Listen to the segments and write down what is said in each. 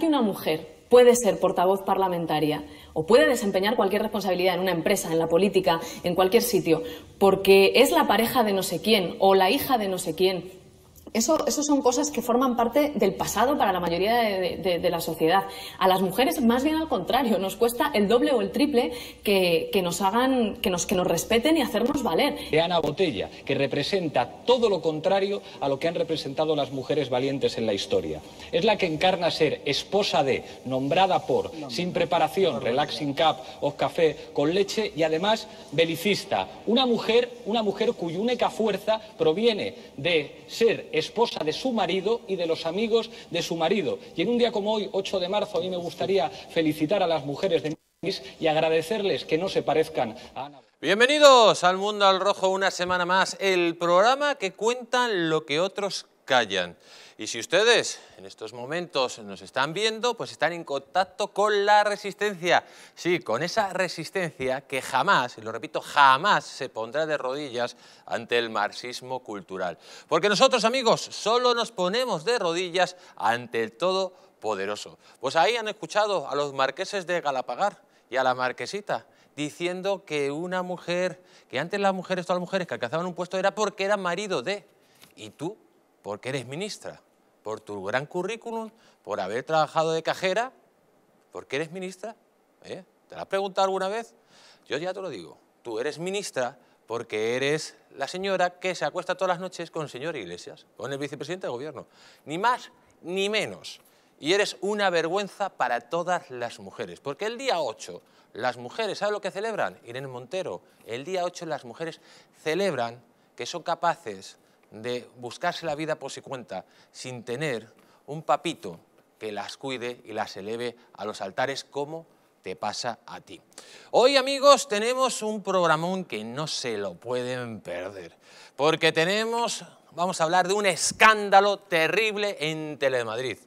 que una mujer puede ser portavoz parlamentaria o puede desempeñar cualquier responsabilidad en una empresa, en la política, en cualquier sitio, porque es la pareja de no sé quién o la hija de no sé quién eso, son cosas que forman parte del pasado para la mayoría de, la sociedad. A las mujeres, más bien al contrario, nos cuesta el doble o el triple que, nos hagan, que nos, que nos respeten y hacernos valer. De Ana Botella, que representa todo lo contrario a lo que han representado las mujeres valientes en la historia. Es la que encarna ser esposa de, nombrada por, sin preparación, relaxing cup o café con leche y además belicista. Una mujer, una mujer cuya única fuerza proviene de ser esposa de su marido y de los amigos de su marido. Y en un día como hoy, 8 de marzo, a mí me gustaría felicitar a las mujeres de mi país y agradecerles que no se parezcan a Ana. Bienvenidos al Mundo al Rojo una semana más, el programa que cuenta lo que otros callan. Y si ustedes en estos momentos nos están viendo, pues están en contacto con la resistencia. Sí, con esa resistencia que jamás, y lo repito, jamás se pondrá de rodillas ante el marxismo cultural. Porque nosotros, amigos, solo nos ponemos de rodillas ante el Todopoderoso. Pues ahí han escuchado a los marqueses de Galapagar y a la marquesita diciendo que una mujer, que antes las mujeres, todas las mujeres que alcanzaban un puesto era porque era marido de, y tú porque eres ministra por tu gran currículum, por haber trabajado de cajera, porque eres ministra. ¿eh? ¿Te la has preguntado alguna vez? Yo ya te lo digo, tú eres ministra porque eres la señora que se acuesta todas las noches con el señor Iglesias, con el vicepresidente de gobierno. Ni más ni menos. Y eres una vergüenza para todas las mujeres. Porque el día 8, las mujeres, ¿sabes lo que celebran? Irene Montero, el día 8 las mujeres celebran que son capaces de buscarse la vida por sí cuenta sin tener un papito que las cuide y las eleve a los altares como te pasa a ti. Hoy amigos tenemos un programón que no se lo pueden perder, porque tenemos, vamos a hablar de un escándalo terrible en Telemadrid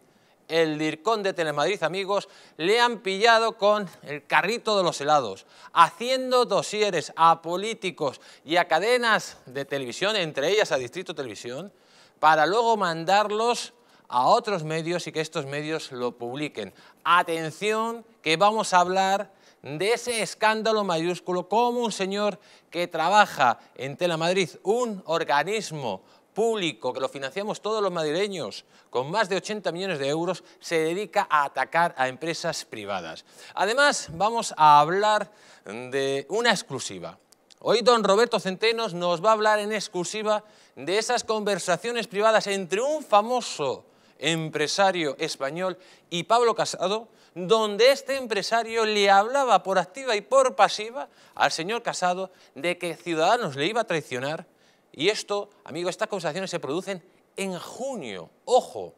el Dircón de Telemadrid, amigos, le han pillado con el carrito de los helados, haciendo dosieres a políticos y a cadenas de televisión, entre ellas a Distrito Televisión, para luego mandarlos a otros medios y que estos medios lo publiquen. Atención, que vamos a hablar de ese escándalo mayúsculo, como un señor que trabaja en Telemadrid, un organismo público, que lo financiamos todos los madrileños, con más de 80 millones de euros, se dedica a atacar a empresas privadas. Además, vamos a hablar de una exclusiva. Hoy don Roberto Centenos nos va a hablar en exclusiva de esas conversaciones privadas entre un famoso empresario español y Pablo Casado, donde este empresario le hablaba por activa y por pasiva al señor Casado de que Ciudadanos le iba a traicionar y esto, amigos, estas conversaciones se producen en junio, ojo.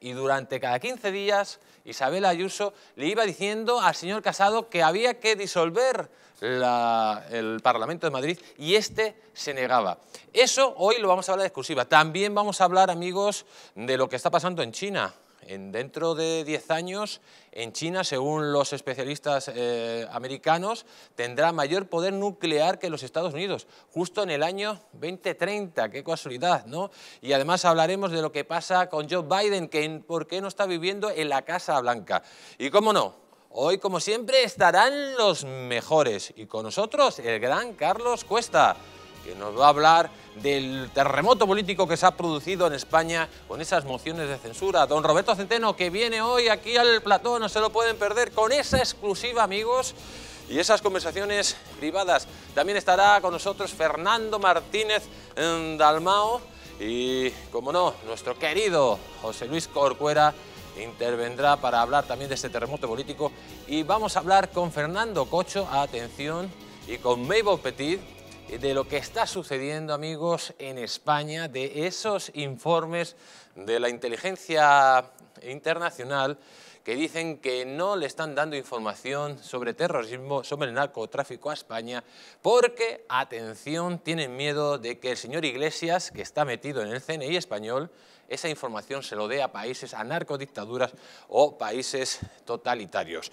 Y durante cada 15 días, Isabel Ayuso le iba diciendo al señor Casado que había que disolver el Parlamento de Madrid y este se negaba. Eso hoy lo vamos a hablar de exclusiva. También vamos a hablar, amigos, de lo que está pasando en China. En, dentro de 10 años, en China, según los especialistas eh, americanos, tendrá mayor poder nuclear que los Estados Unidos, justo en el año 2030, qué casualidad, ¿no? Y además hablaremos de lo que pasa con Joe Biden, que por qué no está viviendo en la Casa Blanca. Y cómo no, Hoy, como siempre, estarán los mejores y con nosotros el gran Carlos Cuesta que nos va a hablar del terremoto político que se ha producido en España con esas mociones de censura. Don Roberto Centeno, que viene hoy aquí al plató, no se lo pueden perder con esa exclusiva, amigos y esas conversaciones privadas. También estará con nosotros Fernando Martínez Dalmao y, como no, nuestro querido José Luis Corcuera intervendrá para hablar también de este terremoto político y vamos a hablar con Fernando Cocho, atención, y con Mabel Petit, de lo que está sucediendo, amigos, en España, de esos informes de la inteligencia internacional que dicen que no le están dando información sobre terrorismo, sobre el narcotráfico a España, porque, atención, tienen miedo de que el señor Iglesias, que está metido en el CNI español, esa información se lo dé a países, a narcodictaduras o países totalitarios.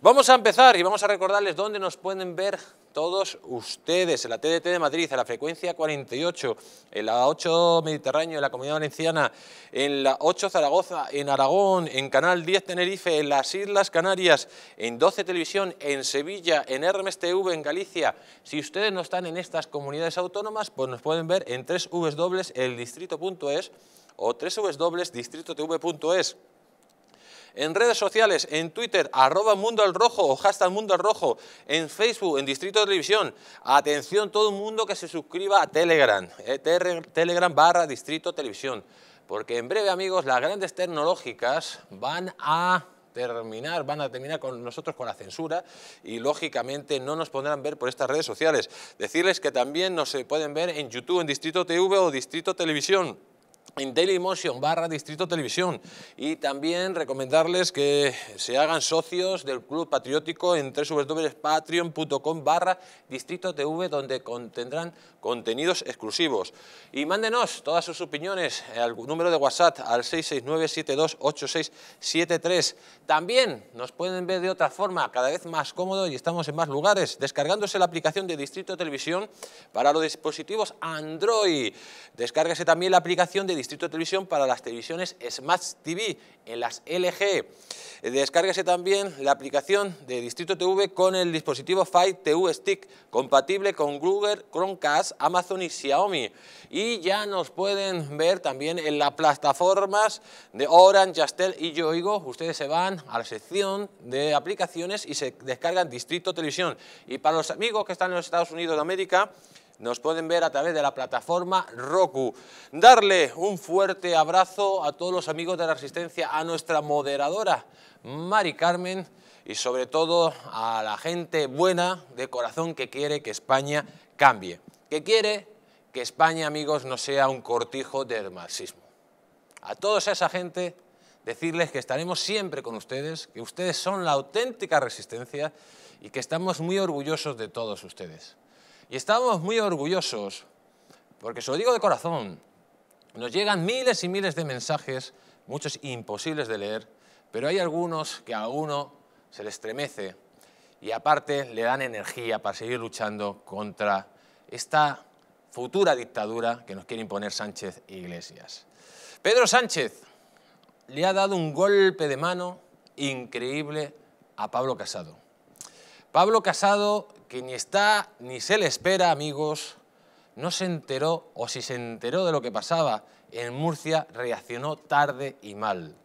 Vamos a empezar y vamos a recordarles dónde nos pueden ver todos ustedes, en la TDT de Madrid, a la frecuencia 48, en la 8 Mediterráneo, en la Comunidad Valenciana, en la 8 Zaragoza, en Aragón, en Canal 10 Tenerife, en las Islas Canarias, en 12 Televisión, en Sevilla, en TV, en Galicia. Si ustedes no están en estas comunidades autónomas, pues nos pueden ver en 3 www.eldistrito.es o www.distritotv.es. En redes sociales, en Twitter, arroba Mundo al Rojo o hashtag Mundo al Rojo, en Facebook, en Distrito Televisión. Atención todo el mundo que se suscriba a Telegram, eh, Telegram barra Distrito Televisión. Porque en breve, amigos, las grandes tecnológicas van a terminar, van a terminar con nosotros con la censura y lógicamente no nos podrán ver por estas redes sociales. Decirles que también nos eh, pueden ver en YouTube, en Distrito TV o Distrito Televisión en Dailymotion barra Distrito Televisión y también recomendarles que se hagan socios del Club Patriótico en www.patreon.com barra Distrito TV donde contendrán contenidos exclusivos. Y mándenos todas sus opiniones eh, al número de WhatsApp al 669-728673. También nos pueden ver de otra forma, cada vez más cómodo y estamos en más lugares, descargándose la aplicación de Distrito Televisión para los dispositivos Android. ...descárguese también la aplicación de Distrito Televisión para las televisiones Smart TV en las LG. ...descárguese también la aplicación de Distrito TV con el dispositivo Fire TV Stick, compatible con Google Chromecast Amazon y Xiaomi. Y ya nos pueden ver también en las plataformas de Oran, Jastel y Yoigo. Ustedes se van a la sección de aplicaciones y se descargan Distrito Televisión. Y para los amigos que están en los Estados Unidos de América, nos pueden ver a través de la plataforma Roku. Darle un fuerte abrazo a todos los amigos de la Resistencia, a nuestra moderadora Mari Carmen y sobre todo a la gente buena de corazón que quiere que España cambie que quiere que España, amigos, no sea un cortijo del marxismo. A toda esa gente decirles que estaremos siempre con ustedes, que ustedes son la auténtica resistencia y que estamos muy orgullosos de todos ustedes. Y estamos muy orgullosos, porque se lo digo de corazón, nos llegan miles y miles de mensajes, muchos imposibles de leer, pero hay algunos que a uno se le estremece y aparte le dan energía para seguir luchando contra esta futura dictadura que nos quiere imponer Sánchez e Iglesias. Pedro Sánchez le ha dado un golpe de mano increíble a Pablo Casado. Pablo Casado, que ni está ni se le espera, amigos, no se enteró, o si se enteró de lo que pasaba en Murcia, reaccionó tarde y mal.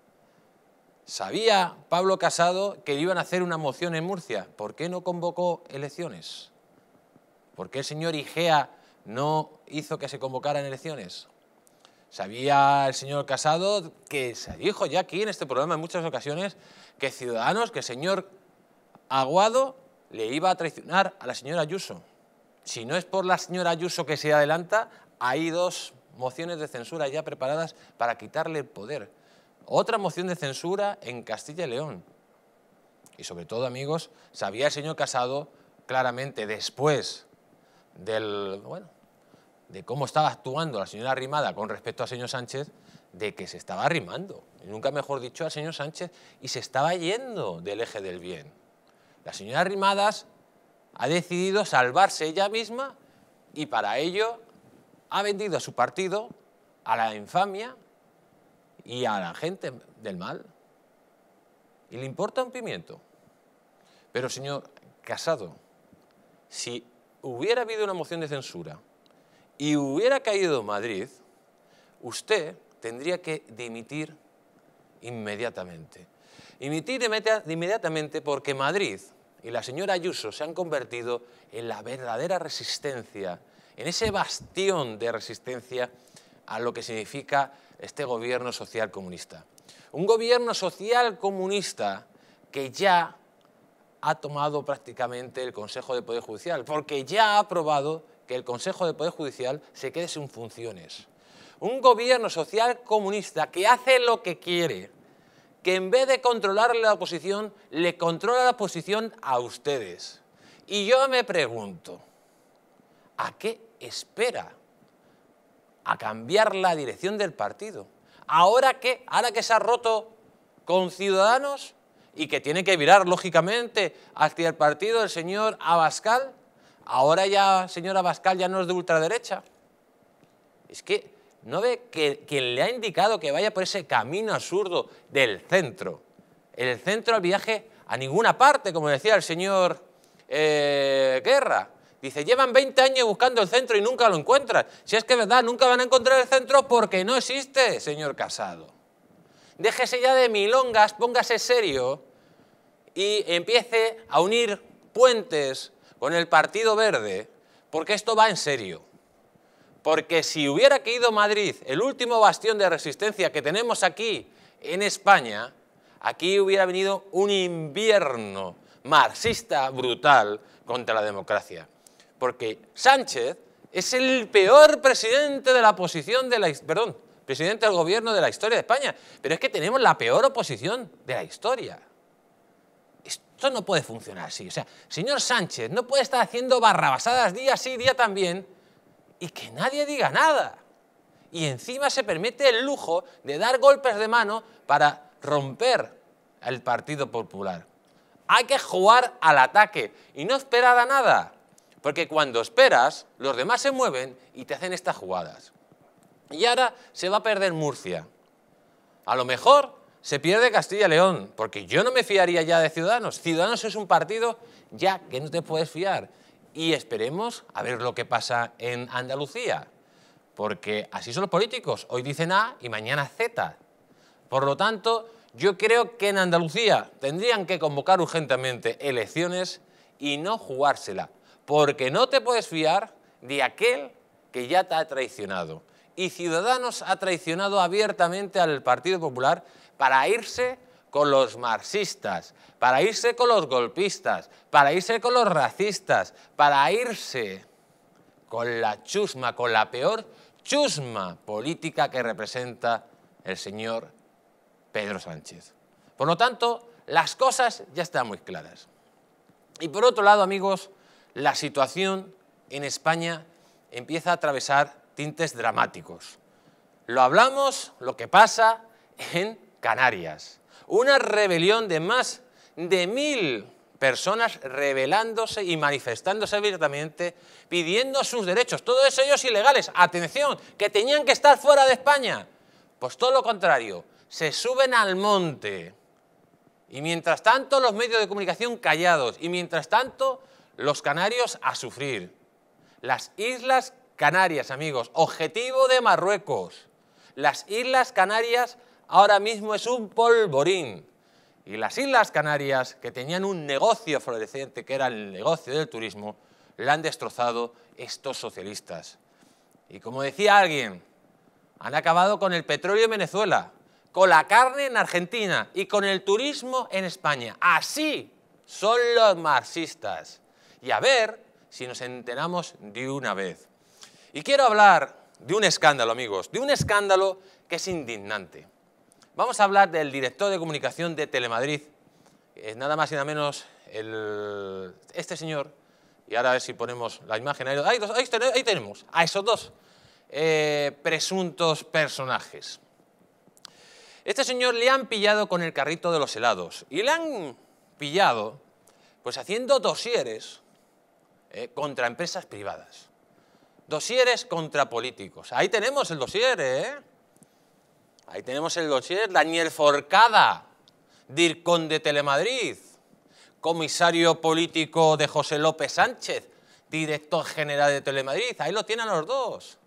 ¿Sabía Pablo Casado que iban a hacer una moción en Murcia? ¿Por qué no convocó elecciones? ¿Por qué el señor Igea no hizo que se convocaran elecciones? Sabía el señor Casado que se dijo ya aquí en este programa en muchas ocasiones que Ciudadanos, que el señor Aguado le iba a traicionar a la señora Ayuso. Si no es por la señora Ayuso que se adelanta, hay dos mociones de censura ya preparadas para quitarle el poder. Otra moción de censura en Castilla y León. Y sobre todo, amigos, sabía el señor Casado claramente después del, bueno, de cómo estaba actuando la señora rimada con respecto al señor Sánchez, de que se estaba arrimando, nunca mejor dicho, al señor Sánchez, y se estaba yendo del eje del bien. La señora Rimadas ha decidido salvarse ella misma y para ello ha vendido a su partido a la infamia y a la gente del mal. Y le importa un pimiento. Pero señor Casado, si hubiera habido una moción de censura y hubiera caído Madrid, usted tendría que dimitir inmediatamente. Dimitir inmediatamente porque Madrid y la señora Ayuso se han convertido en la verdadera resistencia, en ese bastión de resistencia a lo que significa este gobierno social comunista. Un gobierno social comunista que ya ha tomado prácticamente el Consejo de Poder Judicial, porque ya ha aprobado que el Consejo de Poder Judicial se quede sin funciones. Un gobierno social comunista que hace lo que quiere, que en vez de controlar la oposición, le controla la oposición a ustedes. Y yo me pregunto, ¿a qué espera? A cambiar la dirección del partido. ¿Ahora que ¿Ahora que se ha roto con Ciudadanos? y que tiene que virar lógicamente hacia el partido del señor Abascal. Ahora ya, señor Abascal, ya no es de ultraderecha. Es que no ve que quien le ha indicado que vaya por ese camino absurdo del centro, el centro al viaje a ninguna parte, como decía el señor eh, Guerra. Dice, llevan 20 años buscando el centro y nunca lo encuentran. Si es que es verdad, nunca van a encontrar el centro porque no existe, señor Casado déjese ya de milongas, póngase serio y empiece a unir puentes con el Partido Verde, porque esto va en serio. Porque si hubiera caído Madrid, el último bastión de resistencia que tenemos aquí en España, aquí hubiera venido un invierno marxista brutal contra la democracia. Porque Sánchez es el peor presidente de la oposición de la... Perdón, presidente del gobierno de la historia de España. Pero es que tenemos la peor oposición de la historia. Esto no puede funcionar así. O sea, señor Sánchez, no puede estar haciendo barrabasadas día sí, día también, y que nadie diga nada. Y encima se permite el lujo de dar golpes de mano para romper al Partido Popular. Hay que jugar al ataque y no esperar a nada, porque cuando esperas, los demás se mueven y te hacen estas jugadas. Y ahora se va a perder Murcia. A lo mejor se pierde Castilla León, porque yo no me fiaría ya de Ciudadanos. Ciudadanos es un partido ya que no te puedes fiar. Y esperemos a ver lo que pasa en Andalucía, porque así son los políticos. Hoy dicen A y mañana Z. Por lo tanto, yo creo que en Andalucía tendrían que convocar urgentemente elecciones y no jugársela, porque no te puedes fiar de aquel que ya te ha traicionado y Ciudadanos ha traicionado abiertamente al Partido Popular para irse con los marxistas, para irse con los golpistas, para irse con los racistas, para irse con la chusma, con la peor chusma política que representa el señor Pedro Sánchez. Por lo tanto, las cosas ya están muy claras. Y por otro lado, amigos, la situación en España empieza a atravesar tintes dramáticos. Lo hablamos, lo que pasa en Canarias. Una rebelión de más de mil personas rebelándose y manifestándose abiertamente, pidiendo sus derechos, todos ellos ilegales, atención, que tenían que estar fuera de España. Pues todo lo contrario, se suben al monte. Y mientras tanto los medios de comunicación callados, y mientras tanto los canarios a sufrir. Las islas Canarias, amigos. Objetivo de Marruecos. Las Islas Canarias ahora mismo es un polvorín. Y las Islas Canarias, que tenían un negocio floreciente, que era el negocio del turismo, la han destrozado estos socialistas. Y como decía alguien, han acabado con el petróleo en Venezuela, con la carne en Argentina y con el turismo en España. Así son los marxistas. Y a ver si nos enteramos de una vez. Y quiero hablar de un escándalo, amigos, de un escándalo que es indignante. Vamos a hablar del director de comunicación de Telemadrid, es nada más y nada menos este señor, y ahora a ver si ponemos la imagen, ahí, ahí, tenemos a esos dos eh, presuntos personajes. Este señor le han pillado con el carrito de los helados y le han pillado pues haciendo dosieres eh, contra empresas privadas. Dosieres políticos. Ahí tenemos el dosier, ¿eh? Ahí tenemos el dosier. Daniel Forcada, dircón de Telemadrid, comisario político de José López Sánchez, director general de Telemadrid. Ahí lo tienen los dos.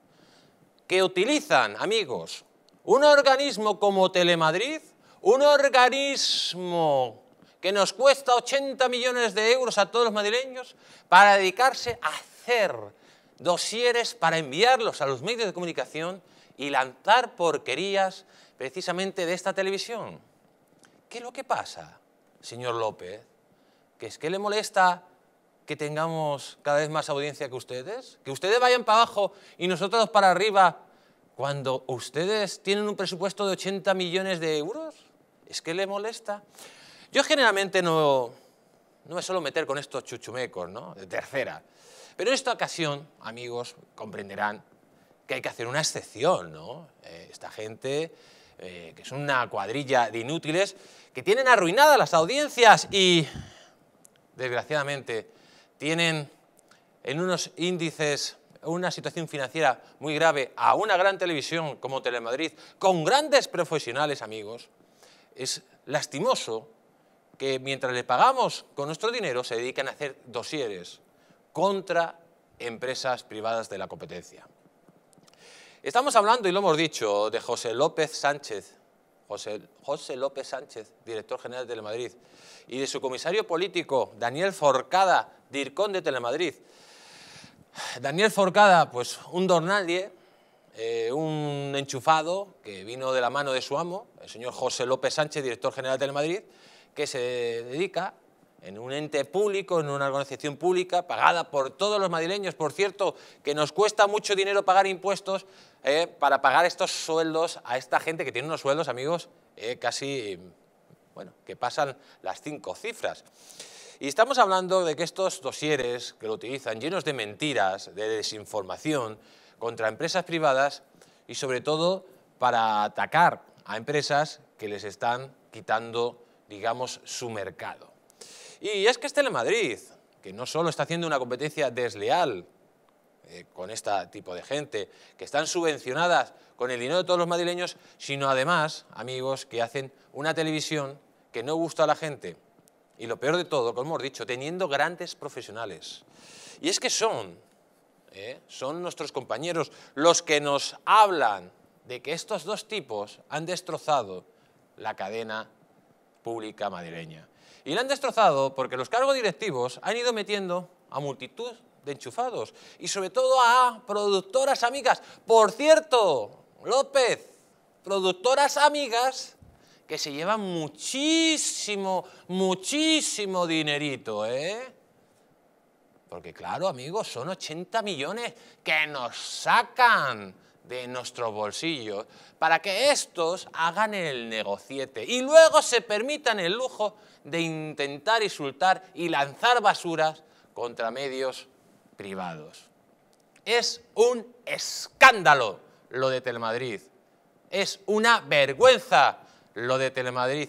Que utilizan, amigos, un organismo como Telemadrid, un organismo que nos cuesta 80 millones de euros a todos los madrileños para dedicarse a hacer dosieres para enviarlos a los medios de comunicación y lanzar porquerías precisamente de esta televisión. ¿Qué es lo que pasa, señor López? ¿Que es que le molesta que tengamos cada vez más audiencia que ustedes? ¿Que ustedes vayan para abajo y nosotros para arriba cuando ustedes tienen un presupuesto de 80 millones de euros? ¿Es que le molesta? Yo generalmente no, no me suelo meter con estos chuchumecos, ¿no? De tercera. Pero en esta ocasión, amigos, comprenderán que hay que hacer una excepción, ¿no? Eh, esta gente, eh, que es una cuadrilla de inútiles, que tienen arruinadas las audiencias y, desgraciadamente, tienen en unos índices una situación financiera muy grave a una gran televisión como Telemadrid, con grandes profesionales, amigos, es lastimoso que mientras le pagamos con nuestro dinero se dediquen a hacer dosieres contra empresas privadas de la competencia. Estamos hablando, y lo hemos dicho, de José López Sánchez, José, José López Sánchez, director general de Telemadrid, y de su comisario político, Daniel Forcada, dircón de Telemadrid. Daniel Forcada, pues un don eh, un enchufado que vino de la mano de su amo, el señor José López Sánchez, director general de Telemadrid, que se dedica en un ente público, en una organización pública, pagada por todos los madrileños, por cierto, que nos cuesta mucho dinero pagar impuestos eh, para pagar estos sueldos a esta gente que tiene unos sueldos, amigos, eh, casi, bueno, que pasan las cinco cifras. Y estamos hablando de que estos dosieres que lo utilizan, llenos de mentiras, de desinformación, contra empresas privadas y sobre todo para atacar a empresas que les están quitando, digamos, su mercado. Y es que es Telemadrid, que no solo está haciendo una competencia desleal eh, con este tipo de gente, que están subvencionadas con el dinero de todos los madrileños, sino además, amigos, que hacen una televisión que no gusta a la gente. Y lo peor de todo, como hemos dicho, teniendo grandes profesionales. Y es que son, eh, son nuestros compañeros los que nos hablan de que estos dos tipos han destrozado la cadena pública madrileña. Y la han destrozado porque los cargos directivos han ido metiendo a multitud de enchufados y sobre todo a productoras amigas. Por cierto, López, productoras amigas que se llevan muchísimo, muchísimo dinerito, ¿eh? Porque claro, amigos, son 80 millones que nos sacan de nuestro bolsillo para que estos hagan el negociete y luego se permitan el lujo de intentar insultar y lanzar basuras contra medios privados. Es un escándalo lo de Telemadrid, es una vergüenza lo de Telemadrid,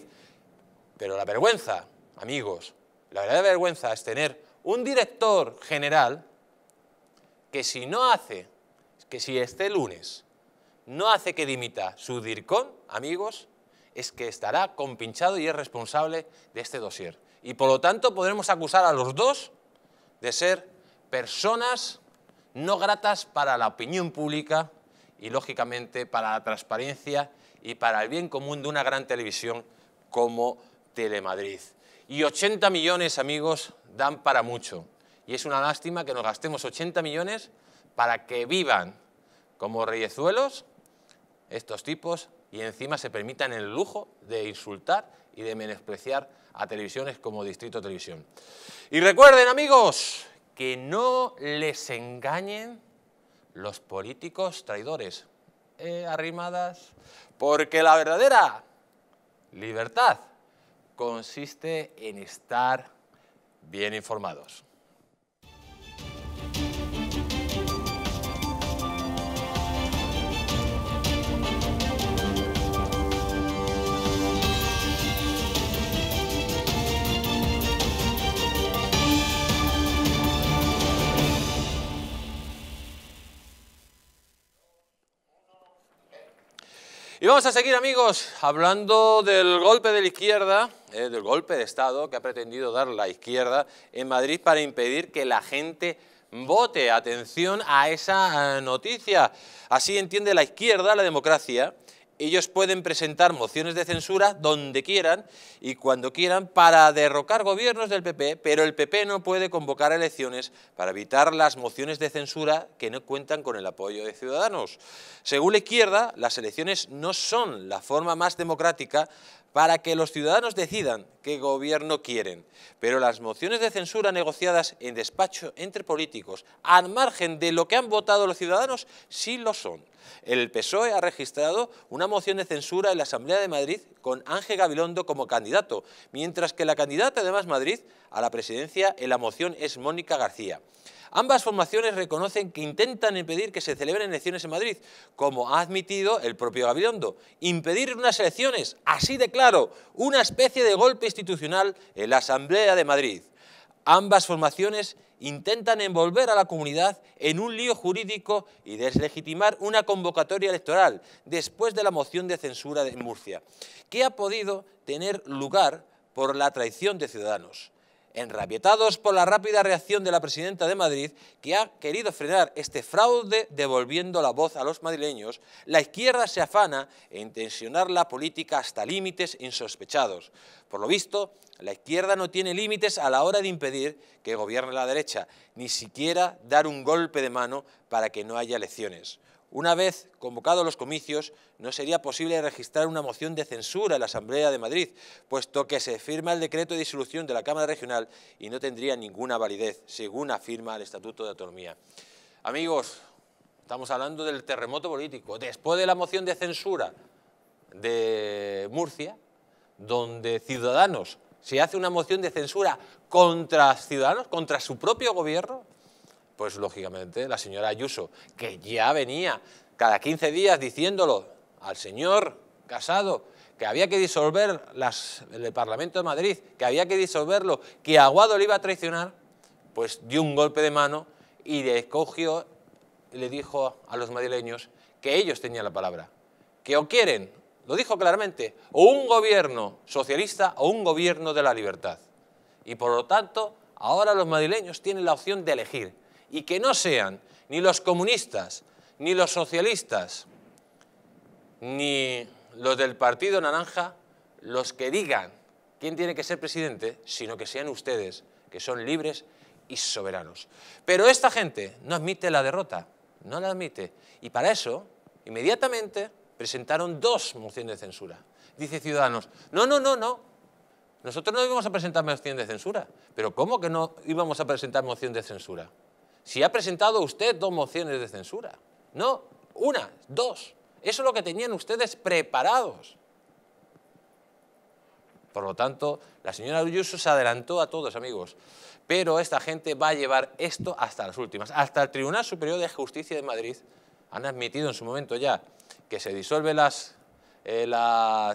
pero la vergüenza, amigos, la verdadera vergüenza es tener un director general que si no hace que si este lunes no hace que dimita su DIRCON, amigos, es que estará compinchado y es responsable de este dossier. Y por lo tanto podremos acusar a los dos de ser personas no gratas para la opinión pública y lógicamente para la transparencia y para el bien común de una gran televisión como Telemadrid. Y 80 millones, amigos, dan para mucho. Y es una lástima que nos gastemos 80 millones para que vivan como reyezuelos, estos tipos, y encima se permitan el lujo de insultar y de menospreciar a televisiones como Distrito Televisión. Y recuerden, amigos, que no les engañen los políticos traidores. Eh, arrimadas, porque la verdadera libertad consiste en estar bien informados. Y vamos a seguir, amigos, hablando del golpe de la izquierda, eh, del golpe de Estado que ha pretendido dar la izquierda en Madrid para impedir que la gente vote. Atención a esa eh, noticia. Así entiende la izquierda la democracia ellos pueden presentar mociones de censura donde quieran y cuando quieran para derrocar gobiernos del PP, pero el PP no puede convocar elecciones para evitar las mociones de censura que no cuentan con el apoyo de Ciudadanos. Según la izquierda, las elecciones no son la forma más democrática para que los ciudadanos decidan qué gobierno quieren. Pero las mociones de censura negociadas en despacho entre políticos, al margen de lo que han votado los ciudadanos, sí lo son. El PSOE ha registrado una moción de censura en la Asamblea de Madrid con Ángel Gabilondo como candidato, mientras que la candidata de Más Madrid a la presidencia en la moción es Mónica García. Ambas formaciones reconocen que intentan impedir que se celebren elecciones en Madrid, como ha admitido el propio Gabilondo. Impedir unas elecciones, así de claro, una especie de golpe institucional en la Asamblea de Madrid. Ambas formaciones intentan envolver a la comunidad en un lío jurídico y deslegitimar una convocatoria electoral después de la moción de censura en Murcia, que ha podido tener lugar por la traición de Ciudadanos enrabietados por la rápida reacción de la presidenta de Madrid, que ha querido frenar este fraude devolviendo la voz a los madrileños, la izquierda se afana en tensionar la política hasta límites insospechados. Por lo visto, la izquierda no tiene límites a la hora de impedir que gobierne la derecha, ni siquiera dar un golpe de mano para que no haya elecciones. Una vez convocados los comicios, no sería posible registrar una moción de censura en la Asamblea de Madrid, puesto que se firma el decreto de disolución de la Cámara Regional y no tendría ninguna validez, según afirma el Estatuto de Autonomía. Amigos, estamos hablando del terremoto político. Después de la moción de censura de Murcia, donde Ciudadanos se hace una moción de censura contra Ciudadanos, contra su propio gobierno, pues lógicamente la señora Ayuso, que ya venía cada 15 días diciéndolo al señor Casado, que había que disolver el Parlamento de Madrid, que había que disolverlo, que Aguado le iba a traicionar, pues dio un golpe de mano y le y le dijo a los madrileños que ellos tenían la palabra, que o quieren, lo dijo claramente, o un gobierno socialista o un gobierno de la libertad. Y por lo tanto, ahora los madrileños tienen la opción de elegir y que no sean ni los comunistas, ni los socialistas, ni los del Partido Naranja los que digan quién tiene que ser presidente, sino que sean ustedes, que son libres y soberanos. Pero esta gente no admite la derrota, no la admite. Y para eso, inmediatamente, presentaron dos mociones de censura. Dice Ciudadanos, no, no, no, no, nosotros no íbamos a presentar moción de censura. ¿Pero cómo que no íbamos a presentar moción de censura? Si ha presentado usted dos mociones de censura. No, una, dos. Eso es lo que tenían ustedes preparados. Por lo tanto, la señora Ayuso se adelantó a todos, amigos. Pero esta gente va a llevar esto hasta las últimas. Hasta el Tribunal Superior de Justicia de Madrid han admitido en su momento ya que se disuelve eh, eh, la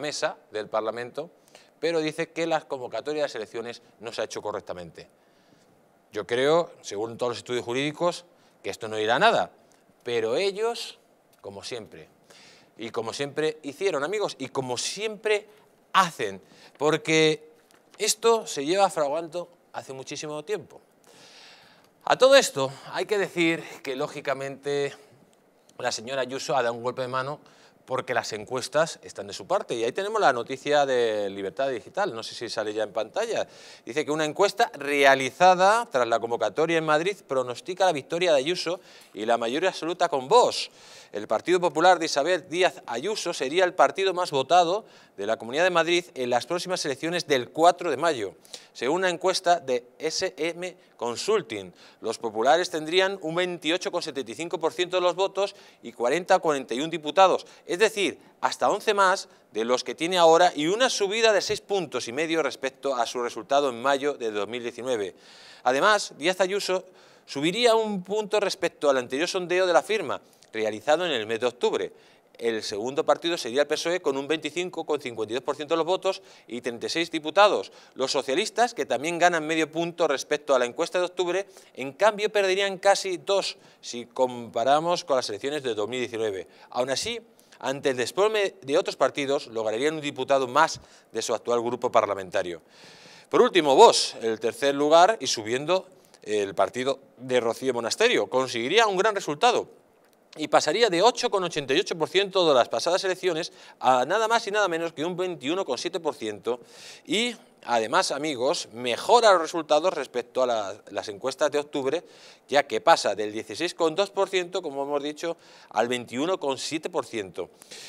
mesa del Parlamento, pero dice que la convocatoria de las elecciones no se ha hecho correctamente. Yo creo, según todos los estudios jurídicos, que esto no irá a nada. Pero ellos, como siempre, y como siempre hicieron, amigos, y como siempre hacen, porque esto se lleva fraguando hace muchísimo tiempo. A todo esto hay que decir que, lógicamente, la señora Ayuso ha dado un golpe de mano porque las encuestas están de su parte. Y ahí tenemos la noticia de Libertad Digital, no sé si sale ya en pantalla. Dice que una encuesta realizada tras la convocatoria en Madrid pronostica la victoria de Ayuso y la mayoría absoluta con Vox el Partido Popular de Isabel Díaz Ayuso sería el partido más votado de la Comunidad de Madrid en las próximas elecciones del 4 de mayo. Según una encuesta de SM Consulting, los populares tendrían un 28,75% de los votos y 40 41 diputados, es decir, hasta 11 más de los que tiene ahora y una subida de 6 puntos y medio respecto a su resultado en mayo de 2019. Además, Díaz Ayuso subiría un punto respecto al anterior sondeo de la firma, realizado en el mes de octubre. El segundo partido sería el PSOE con un 25,52% de los votos y 36 diputados. Los socialistas, que también ganan medio punto respecto a la encuesta de octubre, en cambio perderían casi dos si comparamos con las elecciones de 2019. Aún así, ante el desplome de otros partidos, lograrían un diputado más de su actual grupo parlamentario. Por último, Vox, el tercer lugar y subiendo el partido de Rocío Monasterio, conseguiría un gran resultado, y pasaría de 8,88% de las pasadas elecciones a nada más y nada menos que un 21,7% y además, amigos, mejora los resultados respecto a las encuestas de octubre, ya que pasa del 16,2%, como hemos dicho, al 21,7%.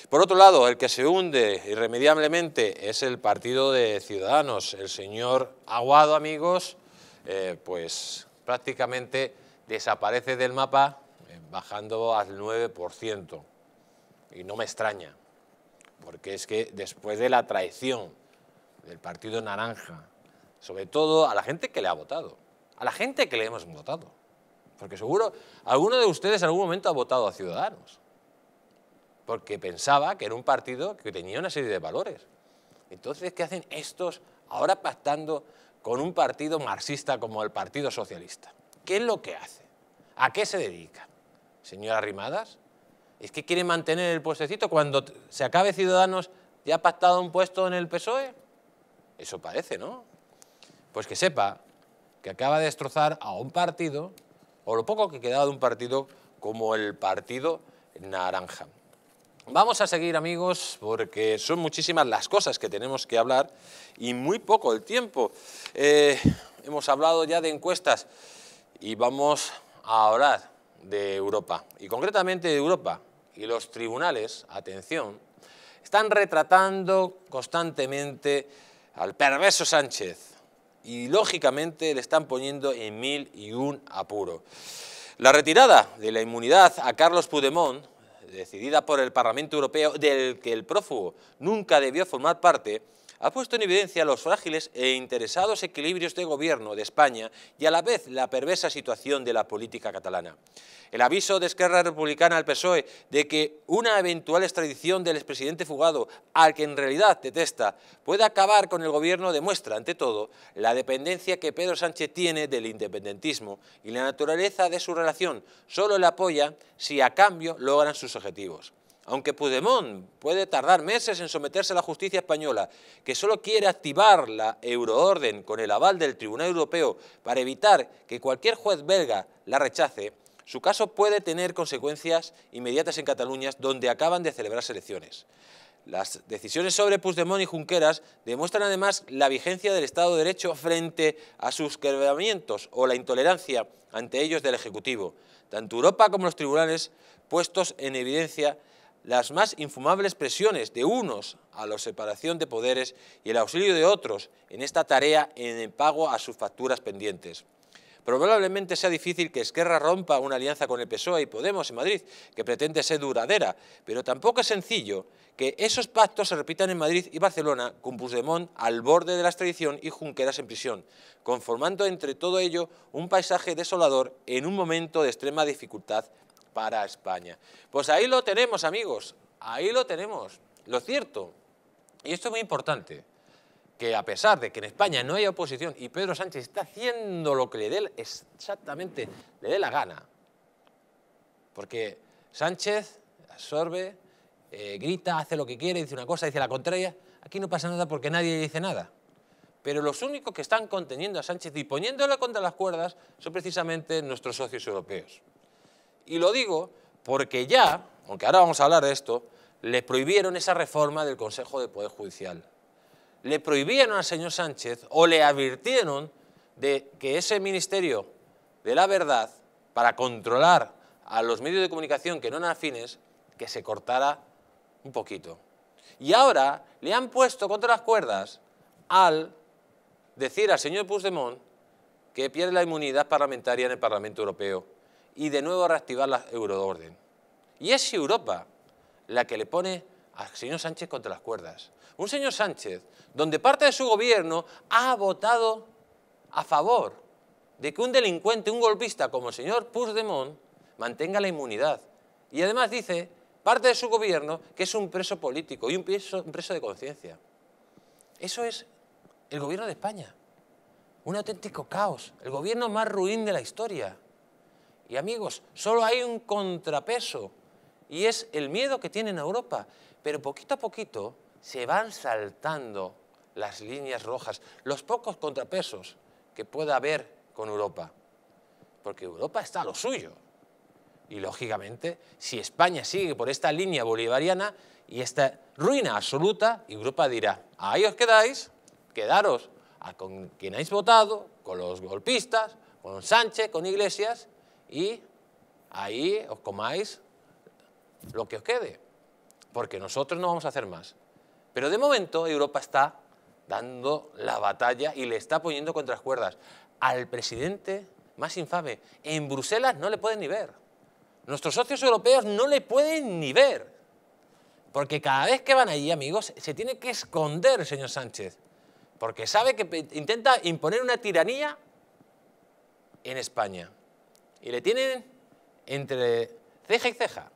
Por otro lado, el que se hunde irremediablemente es el partido de Ciudadanos, el señor Aguado, amigos, eh, pues prácticamente desaparece del mapa bajando al 9%. Y no me extraña, porque es que después de la traición del Partido Naranja, sobre todo a la gente que le ha votado, a la gente que le hemos votado, porque seguro alguno de ustedes en algún momento ha votado a Ciudadanos, porque pensaba que era un partido que tenía una serie de valores. Entonces, ¿qué hacen estos ahora pactando con un partido marxista como el Partido Socialista? ¿Qué es lo que hace? ¿A qué se dedica? señora Rimadas? ¿Es que quiere mantener el puestecito cuando se acabe Ciudadanos ya ha pactado un puesto en el PSOE? Eso parece, ¿no? Pues que sepa que acaba de destrozar a un partido, o lo poco que quedaba de un partido como el Partido Naranja. Vamos a seguir amigos porque son muchísimas las cosas que tenemos que hablar y muy poco el tiempo. Eh, hemos hablado ya de encuestas y vamos a hablar de Europa, y concretamente de Europa. Y los tribunales, atención, están retratando constantemente al perverso Sánchez y lógicamente le están poniendo en mil y un apuro. La retirada de la inmunidad a Carlos pudemont decidida por el Parlamento Europeo, del que el prófugo nunca debió formar parte, ha puesto en evidencia los frágiles e interesados equilibrios de gobierno de España y a la vez la perversa situación de la política catalana. El aviso de Esquerra Republicana al PSOE de que una eventual extradición del expresidente fugado, al que en realidad detesta, pueda acabar con el gobierno demuestra, ante todo, la dependencia que Pedro Sánchez tiene del independentismo y la naturaleza de su relación. Solo le apoya si a cambio logran sus objetivos aunque Puigdemont puede tardar meses en someterse a la justicia española, que solo quiere activar la euroorden con el aval del Tribunal Europeo para evitar que cualquier juez belga la rechace, su caso puede tener consecuencias inmediatas en Cataluña, donde acaban de celebrarse elecciones. Las decisiones sobre Puigdemont y Junqueras demuestran además la vigencia del Estado de Derecho frente a sus quebramientos o la intolerancia ante ellos del Ejecutivo, tanto Europa como los tribunales puestos en evidencia las más infumables presiones de unos a la separación de poderes y el auxilio de otros en esta tarea en el pago a sus facturas pendientes. Probablemente sea difícil que Esquerra rompa una alianza con el PSOE y Podemos en Madrid, que pretende ser duradera, pero tampoco es sencillo que esos pactos se repitan en Madrid y Barcelona, con Puigdemont al borde de la extradición y Junqueras en prisión, conformando entre todo ello un paisaje desolador en un momento de extrema dificultad para España. Pues ahí lo tenemos, amigos, ahí lo tenemos. Lo cierto, y esto es muy importante, que a pesar de que en España no hay oposición y Pedro Sánchez está haciendo lo que le dé exactamente le dé la gana, porque Sánchez absorbe, eh, grita, hace lo que quiere, dice una cosa, dice la contraria, aquí no pasa nada porque nadie dice nada. Pero los únicos que están conteniendo a Sánchez y poniéndolo contra las cuerdas son precisamente nuestros socios europeos. Y lo digo porque ya, aunque ahora vamos a hablar de esto, le prohibieron esa reforma del Consejo de Poder Judicial. Le prohibieron al señor Sánchez o le advirtieron de que ese Ministerio de la Verdad, para controlar a los medios de comunicación que no eran afines, que se cortara un poquito. Y ahora le han puesto contra las cuerdas al decir al señor Puigdemont que pierde la inmunidad parlamentaria en el Parlamento Europeo y de nuevo reactivar la euroorden. Y es Europa la que le pone al señor Sánchez contra las cuerdas. Un señor Sánchez, donde parte de su gobierno ha votado a favor de que un delincuente, un golpista como el señor Puigdemont mantenga la inmunidad. Y además dice parte de su gobierno que es un preso político y un preso, un preso de conciencia. Eso es el gobierno de España. Un auténtico caos. El gobierno más ruin de la historia. Y amigos, solo hay un contrapeso y es el miedo que tienen Europa. Pero poquito a poquito se van saltando las líneas rojas, los pocos contrapesos que pueda haber con Europa. Porque Europa está a lo suyo. Y lógicamente, si España sigue por esta línea bolivariana y esta ruina absoluta, Europa dirá, ahí os quedáis, quedaros con quien habéis votado, con los golpistas, con Sánchez, con Iglesias, y ahí os comáis lo que os quede, porque nosotros no vamos a hacer más. Pero de momento Europa está dando la batalla y le está poniendo contra las cuerdas. Al presidente más infame, en Bruselas no le pueden ni ver. Nuestros socios europeos no le pueden ni ver. Porque cada vez que van allí, amigos, se tiene que esconder el señor Sánchez. Porque sabe que intenta imponer una tiranía en España. Y le tienen entre ceja y ceja.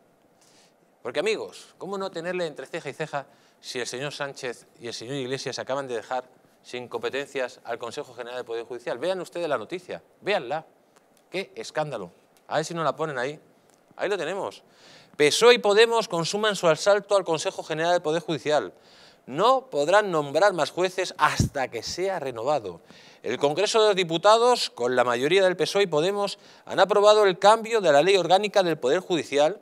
Porque amigos, ¿cómo no tenerle entre ceja y ceja si el señor Sánchez y el señor Iglesias acaban de dejar sin competencias al Consejo General de Poder Judicial? Vean ustedes la noticia, véanla. ¡Qué escándalo! A ver si no la ponen ahí. Ahí lo tenemos. PSOE y Podemos consuman su asalto al Consejo General de Poder Judicial no podrán nombrar más jueces hasta que sea renovado. El Congreso de los Diputados, con la mayoría del PSOE y Podemos, han aprobado el cambio de la Ley Orgánica del Poder Judicial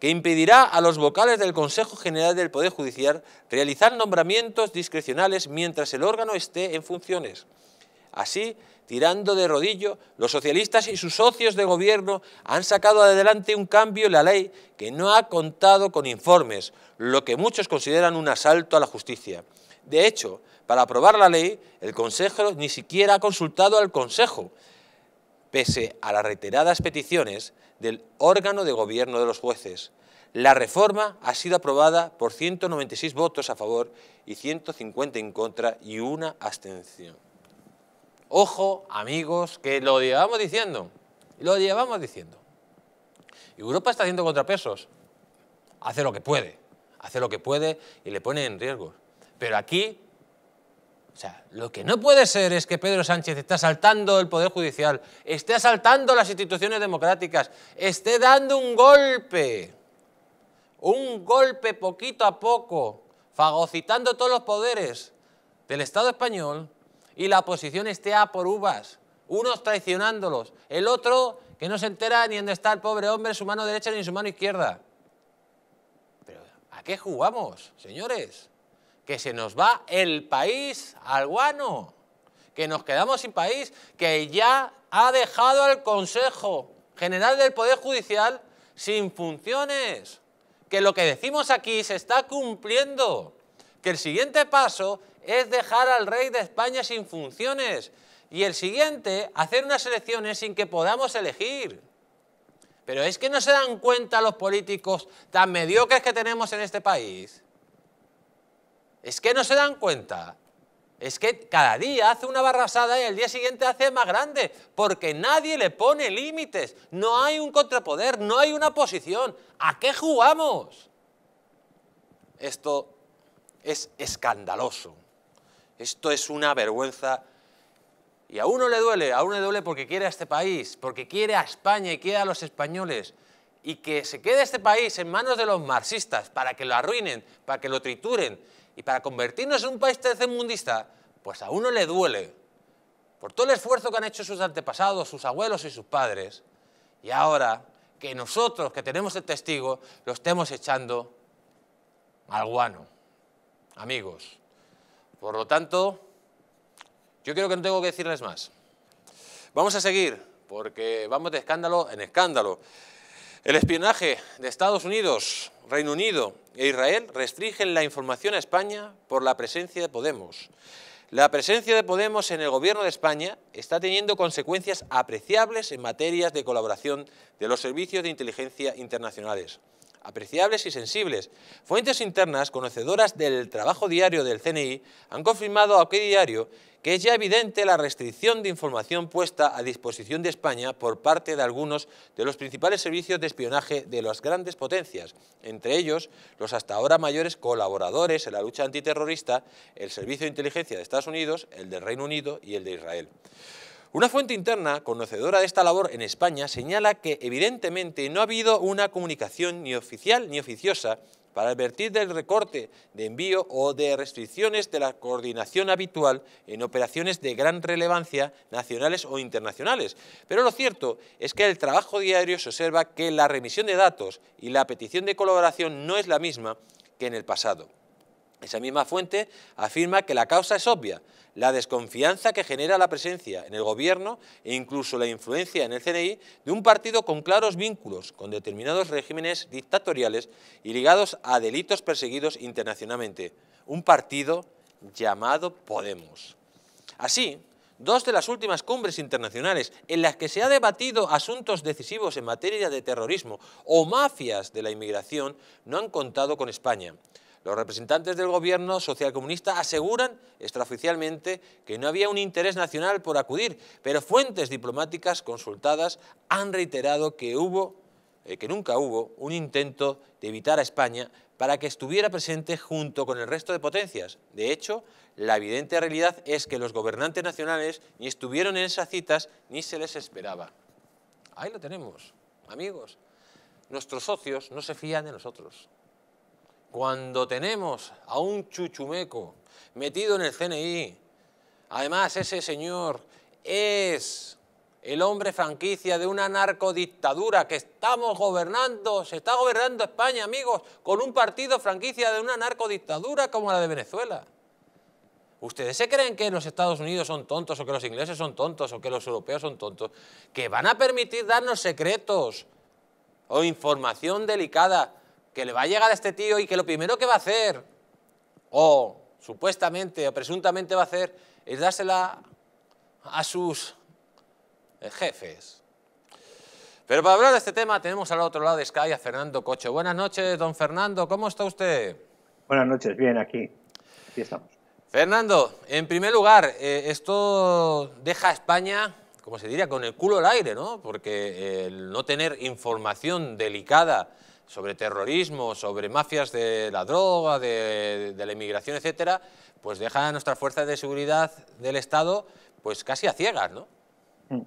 que impedirá a los vocales del Consejo General del Poder Judicial realizar nombramientos discrecionales mientras el órgano esté en funciones. Así, tirando de rodillo, los socialistas y sus socios de gobierno han sacado adelante un cambio en la ley que no ha contado con informes, lo que muchos consideran un asalto a la justicia. De hecho, para aprobar la ley, el Consejo ni siquiera ha consultado al Consejo, pese a las reiteradas peticiones del órgano de gobierno de los jueces. La reforma ha sido aprobada por 196 votos a favor y 150 en contra y una abstención. Ojo, amigos, que lo llevamos diciendo. Lo llevamos diciendo. Europa está haciendo contrapesos. Hace lo que puede. Hace lo que puede y le pone en riesgo. Pero aquí, o sea, lo que no puede ser es que Pedro Sánchez esté asaltando el Poder Judicial, esté asaltando las instituciones democráticas, esté dando un golpe. Un golpe poquito a poco, fagocitando todos los poderes del Estado español y la oposición esté a por uvas, unos traicionándolos, el otro que no se entera ni dónde está el pobre hombre, su mano derecha ni su mano izquierda. Pero ¿a qué jugamos, señores? Que se nos va el país al guano, que nos quedamos sin país, que ya ha dejado al Consejo General del Poder Judicial sin funciones, que lo que decimos aquí se está cumpliendo, que el siguiente paso es dejar al rey de España sin funciones y el siguiente, hacer unas elecciones sin que podamos elegir. Pero es que no se dan cuenta los políticos tan mediocres que tenemos en este país. Es que no se dan cuenta. Es que cada día hace una barrasada y el día siguiente hace más grande, porque nadie le pone límites. No hay un contrapoder, no hay una posición. ¿A qué jugamos? Esto es escandaloso. Esto es una vergüenza. Y a uno le duele, a uno le duele porque quiere a este país, porque quiere a España y quiere a los españoles. Y que se quede este país en manos de los marxistas para que lo arruinen, para que lo trituren y para convertirnos en un país tercermundista, pues a uno le duele. Por todo el esfuerzo que han hecho sus antepasados, sus abuelos y sus padres. Y ahora que nosotros, que tenemos el testigo, lo estemos echando al guano. Amigos. Por lo tanto, yo creo que no tengo que decirles más. Vamos a seguir, porque vamos de escándalo en escándalo. El espionaje de Estados Unidos, Reino Unido e Israel restringen la información a España por la presencia de Podemos. La presencia de Podemos en el gobierno de España está teniendo consecuencias apreciables en materias de colaboración de los servicios de inteligencia internacionales apreciables y sensibles. Fuentes internas conocedoras del trabajo diario del CNI han confirmado a OK Diario que es ya evidente la restricción de información puesta a disposición de España por parte de algunos de los principales servicios de espionaje de las grandes potencias, entre ellos los hasta ahora mayores colaboradores en la lucha antiterrorista, el Servicio de Inteligencia de Estados Unidos, el del Reino Unido y el de Israel. Una fuente interna, conocedora de esta labor en España, señala que evidentemente no ha habido una comunicación ni oficial ni oficiosa para advertir del recorte de envío o de restricciones de la coordinación habitual en operaciones de gran relevancia nacionales o internacionales. Pero lo cierto es que el trabajo diario se observa que la remisión de datos y la petición de colaboración no es la misma que en el pasado. Esa misma fuente afirma que la causa es obvia, la desconfianza que genera la presencia en el gobierno e incluso la influencia en el CNI de un partido con claros vínculos con determinados regímenes dictatoriales y ligados a delitos perseguidos internacionalmente, un partido llamado Podemos. Así, dos de las últimas cumbres internacionales en las que se ha debatido asuntos decisivos en materia de terrorismo o mafias de la inmigración no han contado con España. Los representantes del gobierno socialcomunista aseguran extraoficialmente que no había un interés nacional por acudir, pero fuentes diplomáticas consultadas han reiterado que, hubo, eh, que nunca hubo un intento de evitar a España para que estuviera presente junto con el resto de potencias. De hecho, la evidente realidad es que los gobernantes nacionales ni estuvieron en esas citas ni se les esperaba. Ahí lo tenemos, amigos. Nuestros socios no se fían de nosotros cuando tenemos a un chuchumeco metido en el CNI, además ese señor es el hombre franquicia de una narcodictadura que estamos gobernando, se está gobernando España, amigos, con un partido franquicia de una narcodictadura como la de Venezuela. ¿Ustedes se creen que los Estados Unidos son tontos o que los ingleses son tontos o que los europeos son tontos? Que van a permitir darnos secretos o información delicada que le va a llegar a este tío y que lo primero que va a hacer, o supuestamente o presuntamente va a hacer, es dársela a sus eh, jefes. Pero para hablar de este tema tenemos al otro lado de Sky a Fernando Cocho. Buenas noches, don Fernando, ¿cómo está usted? Buenas noches, bien, aquí. Aquí estamos. Fernando, en primer lugar, eh, esto deja a España, como se diría, con el culo al aire, ¿no? Porque el no tener información delicada sobre terrorismo, sobre mafias de la droga, de, la inmigración, etcétera, pues deja a nuestras fuerzas de seguridad del Estado pues casi a ciegas, ¿no? Mm.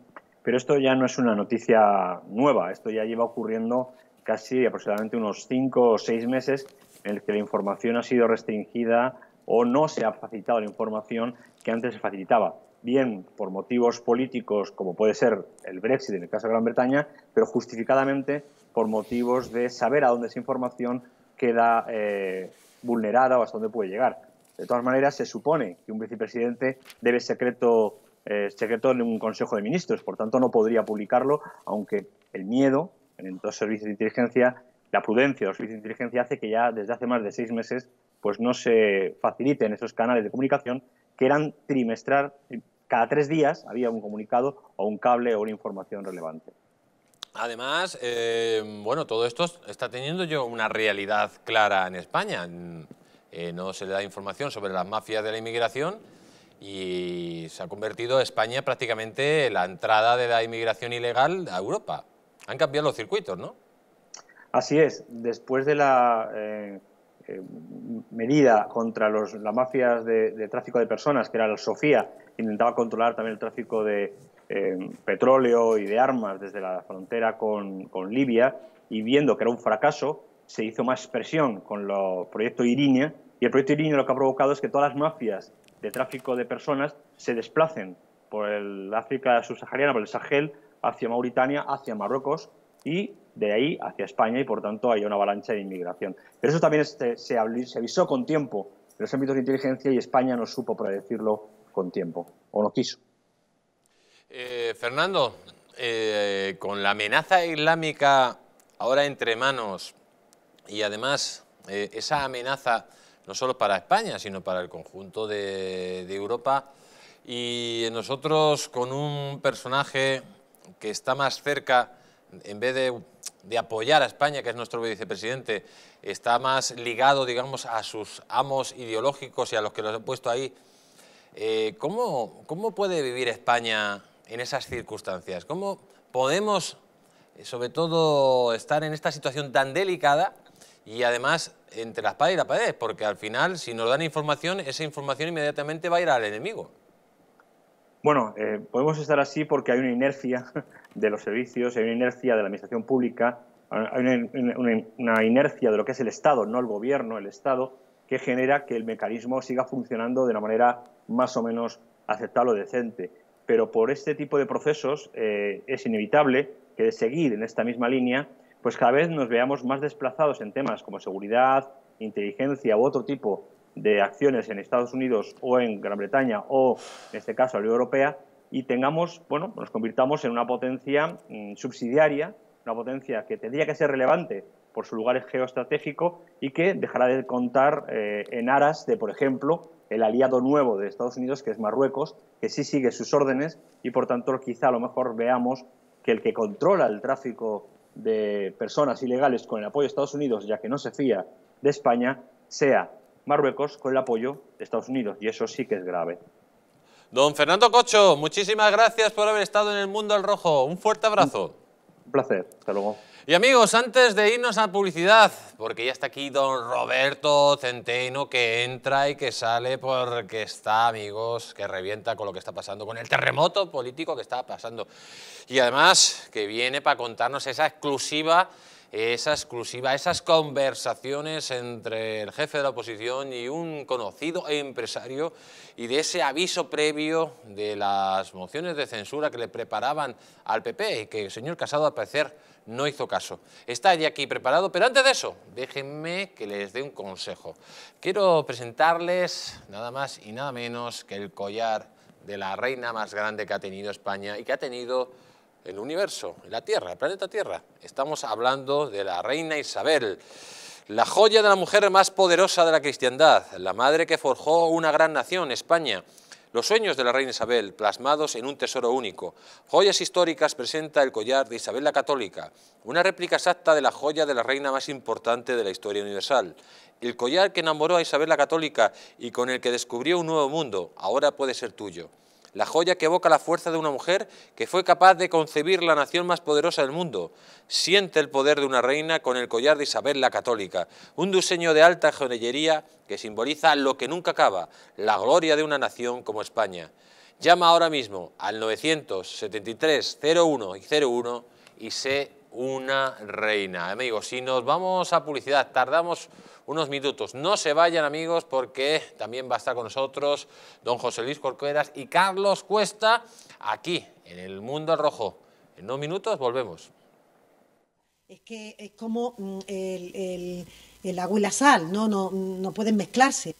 Pero esto ya no es una noticia nueva, esto ya lleva ocurriendo casi aproximadamente unos cinco o seis meses en el que la información ha sido restringida o no se ha facilitado la información que antes se facilitaba bien por motivos políticos, como puede ser el Brexit en el caso de Gran Bretaña, pero justificadamente por motivos de saber a dónde esa información queda eh, vulnerada o hasta dónde puede llegar. De todas maneras, se supone que un vicepresidente debe secreto, eh, secreto en un Consejo de Ministros, por tanto no podría publicarlo, aunque el miedo en los servicios de inteligencia, la prudencia de los servicios de inteligencia hace que ya desde hace más de seis meses pues no se faciliten esos canales de comunicación que eran trimestral, cada tres días había un comunicado o un cable o una información relevante. Además, eh, bueno, todo esto está teniendo yo una realidad clara en España. Eh, no se le da información sobre las mafias de la inmigración y se ha convertido España prácticamente en la entrada de la inmigración ilegal a Europa. Han cambiado los circuitos, ¿no? Así es. Después de la eh, eh, medida contra las mafias de, tráfico de personas, que era la Sofía, que intentaba controlar también el tráfico de eh, petróleo y de armas desde la frontera con, Libia, y viendo que era un fracaso, se hizo más presión con el proyecto Irinia, y el proyecto Irinia lo que ha provocado es que todas las mafias de tráfico de personas se desplacen por el África subsahariana, por el Sahel, hacia Mauritania, hacia Marruecos, y de ahí hacia España y por tanto hay una avalancha de inmigración. Pero eso también se, avisó con tiempo en los ámbitos de inteligencia y España no supo predecirlo con tiempo o no quiso. Eh, Fernando, eh, con la amenaza islámica ahora entre manos y además eh, esa amenaza no solo para España, sino para el conjunto de Europa y nosotros con un personaje que está más cerca en vez de, apoyar a España, que es nuestro vicepresidente, está más ligado, digamos, a sus amos ideológicos y a los que los han puesto ahí. Eh, ¿cómo, ¿Cómo puede vivir España en esas circunstancias? ¿Cómo podemos, eh, sobre todo, estar en esta situación tan delicada y además entre la espada y la pared? Porque al final, si nos dan información, esa información inmediatamente va a ir al enemigo. Bueno, eh, podemos estar así porque hay una inercia de los servicios, hay una inercia de la administración pública, hay una, inercia de lo que es el Estado, no el gobierno, el Estado, que genera que el mecanismo siga funcionando de una manera más o menos aceptable o decente. Pero por este tipo de procesos eh, es inevitable que de seguir en esta misma línea, pues cada vez nos veamos más desplazados en temas como seguridad, inteligencia u otro tipo de acciones en Estados Unidos o en Gran Bretaña o, en este caso, a la Unión Europea, y tengamos, bueno, pues nos convirtamos en una potencia mm, subsidiaria, una potencia que tendría que ser relevante por su lugar geoestratégico y que dejará de contar eh, en aras de, por ejemplo, el aliado nuevo de Estados Unidos, que es Marruecos, que sí sigue sus órdenes y, por tanto, quizá a lo mejor veamos que el que controla el tráfico de personas ilegales con el apoyo de Estados Unidos, ya que no se fía de España, sea Marruecos con el apoyo de Estados Unidos, y eso sí que es grave. Don Fernando Cocho, muchísimas gracias por haber estado en el Mundo al Rojo. Un fuerte abrazo. Un placer, hasta luego. Y amigos, antes de irnos a publicidad, porque ya está aquí don Roberto Centeno, que entra y que sale porque está, amigos, que revienta con lo que está pasando, con el terremoto político que está pasando. Y además, que viene para contarnos esa exclusiva esa exclusiva, esas conversaciones entre el jefe de la oposición y un conocido empresario y de ese aviso previo de las mociones de censura que le preparaban al PP y que el señor Casado al parecer no hizo caso. Está ya aquí preparado, pero antes de eso, déjenme que les dé un consejo. Quiero presentarles nada más y nada menos que el collar de la reina más grande que ha tenido España y que ha tenido el universo, la Tierra, el planeta Tierra. Estamos hablando de la reina Isabel, la joya de la mujer más poderosa de la cristiandad, la madre que forjó una gran nación, España. Los sueños de la reina Isabel, plasmados en un tesoro único. Joyas históricas presenta el collar de Isabel la Católica, una réplica exacta de la joya de la reina más importante de la historia universal. El collar que enamoró a Isabel la Católica y con el que descubrió un nuevo mundo, ahora puede ser tuyo la joya que evoca la fuerza de una mujer que fue capaz de concebir la nación más poderosa del mundo. Siente el poder de una reina con el collar de Isabel la Católica, un diseño de alta joyería que simboliza lo que nunca acaba, la gloria de una nación como España. Llama ahora mismo al 973 01 y 01 y sé una reina. Amigos, si nos vamos a publicidad, tardamos unos minutos. No se vayan, amigos, porque también va a estar con nosotros don José Luis Corcueras y Carlos Cuesta aquí, en el Mundo Rojo. En unos minutos volvemos. Es que es como mm, el, agua y la sal, no, no pueden mezclarse.